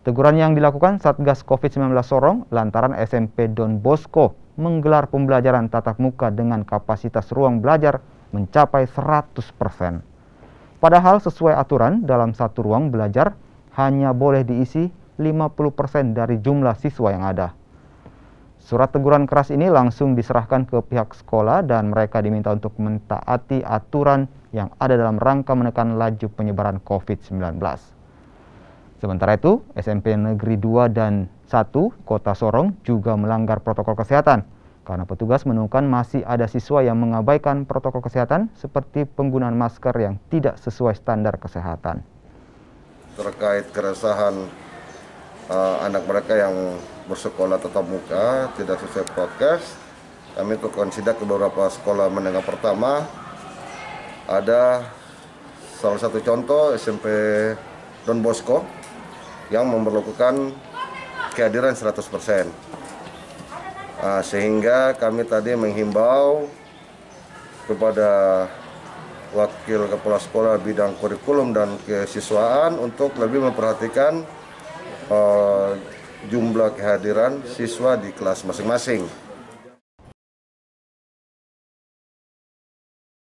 Teguran yang dilakukan Satgas COVID-19 Sorong lantaran SMP Don Bosco menggelar pembelajaran tatap muka dengan kapasitas ruang belajar mencapai 100%. Padahal sesuai aturan dalam satu ruang belajar hanya boleh diisi 50% dari jumlah siswa yang ada. Surat teguran keras ini langsung diserahkan ke pihak sekolah dan mereka diminta untuk mentaati aturan yang ada dalam rangka menekan laju penyebaran COVID-19. Sementara itu, SMP Negeri 2 dan 1 Kota Sorong juga melanggar protokol kesehatan karena petugas menemukan masih ada siswa yang mengabaikan protokol kesehatan seperti penggunaan masker yang tidak sesuai standar kesehatan. Terkait keresahan uh, anak mereka yang bersekolah tetap muka, tidak sesuai prokes, kami lakukan ke beberapa sekolah menengah pertama. Ada salah satu contoh SMP Don Bosco, yang memerlukan kehadiran 100%. Nah, sehingga kami tadi menghimbau kepada Wakil Kepala Sekolah Bidang Kurikulum dan Kesiswaan untuk lebih memperhatikan uh, jumlah kehadiran siswa di kelas masing-masing.